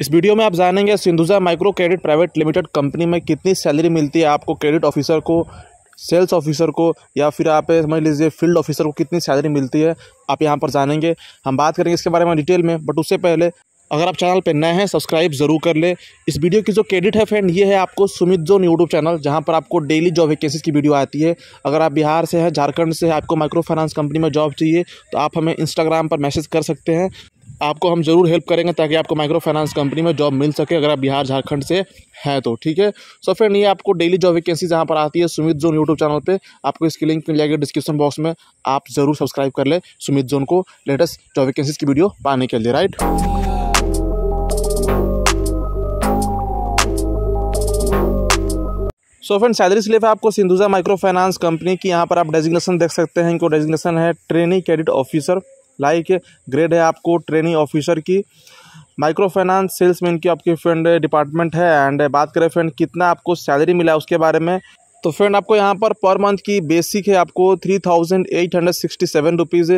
इस वीडियो में आप जानेंगे Sindhuja micro credit private limited company में कितनी सैलरी मिलती है आपको क्रेडिट ऑफिसर को सेल्स ऑफिसर को या फिर आप समझ लीजिए फील्ड ऑफिसर को कितनी सैलरी मिलती है आप यहाँ पर जानेंगे हम बात करेंगे इसके बारे में डिटेल में बट उससे पहले अगर आप चैनल पर नए हैं सब्सक्राइब जरूर कर ले इस वीडियो की जो क्रेडिट है फ्रेंड ये है आपको सुमित जोन यूट्यूब चैनल जहाँ पर आपको डेली जॉब वैकेंसीज की वीडियो आती है अगर आप बिहार से हैं झारखंड से है आपको माइक्रो फाइनेंस कंपनी में जॉब चाहिए तो आप हमें इंस्टाग्राम पर मैसेज कर सकते हैं आपको हम ज़रूर हेल्प करेंगे ताकि आपको माइक्रो फाइनेंस कंपनी में जॉब मिल सके अगर आप बिहार झारखंड से हैं तो ठीक है सो फ्रेंड ये आपको डेली जॉब वैकेंसी जहाँ पर आती है सुमित जोन यूट्यूब चैनल पे आपको इसकी लिंक मिल जाएगी डिस्क्रिप्शन बॉक्स में आप ज़रूर सब्सक्राइब कर ले सुमित जोन को लेटेस्ट जॉब वैकेंसीज की वीडियो पाने के लिए right so friend salary slip है आपको सिंधुजा माइक्रो फाइनेंस कंपनी की यहाँ पर आप डेजिग्नेशन देख सकते हैं इनको डेजिग्नेशन है training credit officer like grade है आपको ट्रेनिंग ऑफिसर की माइक्रो फाइनेंस सेल्समैन की आपकी फ्रेंड डिपार्टमेंट है एंड बात करें फ्रेंड कितना आपको सैलरी मिला उसके बारे में तो फ्रेंड आपको यहाँ पर पर मंथ की बेसिक है आपको three thousand eight hundred sixty seven rupees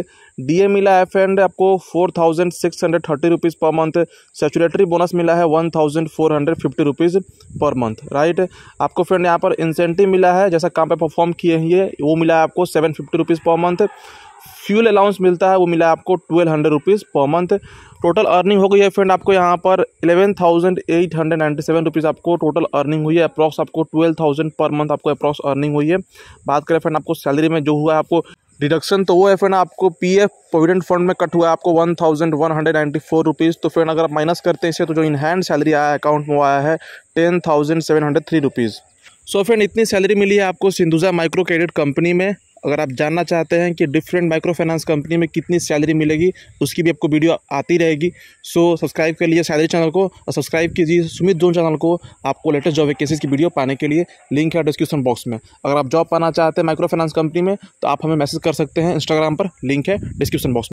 D मिला है फ्रेंड आपको four thousand six hundred thirty rupees per month statutory bonus मिला है one thousand four hundred fifty rupees per month right आपको friend यहाँ पर इंसेंटिव मिला है जैसा काम पे परफॉर्म किए हैं ये वो मिला है आपको seven fifty rupees per month fuel allowance मिलता है वो मिला है आपको twelve hundred rupees per month total earning हो गई है फ्रेंड आपको यहाँ पर eleven thousand eight hundred ninety seven rupees आपको टोटल अर्निंग हुई है अप्रॉक्स आपको ट्वेल्व थाउजेंड पर मंथ आपको अप्रॉक्स अर्निंग हुई है बात करें फ्रेंड आपको सैलरी में जो हुआ है आपको डिडक्शन तो वो है फ्रेंड आपको पी एफ प्रोविडेंट फंड में कट हुआ है आपको one thousand one hundred ninety four rupees तो फ्रेंड अगर आप माइनस करते हैं इसे तो जो इन हैंड सैलरी आया अकाउंट में आया है ten thousand seven hundred three rupees so friend इतनी सैलरी मिली है आपको सिंधुजा माइक्रो क्रेडिट कंपनी में अगर आप जानना चाहते हैं कि डिफरेंट माइक्रो फाइनेंस कंपनी में कितनी सैलरी मिलेगी उसकी भी आपको वीडियो आती रहेगी सो सब्सक्राइब कर लीजिए सैलरी चैनल को और सब्सक्राइब कीजिए सुमित जोन चैनल को आपको लेटेस्ट जॉब वैकेंसीज की वीडियो पाने के लिए लिंक है डिस्क्रिप्शन बॉक्स में अगर आप जॉब पाना चाहते हैं माइक्रो फाइनेंस कंपनी में तो आप हमें मैसेज कर सकते हैं इंस्टाग्राम पर लिंक है डिस्क्रिप्शन बॉक्स में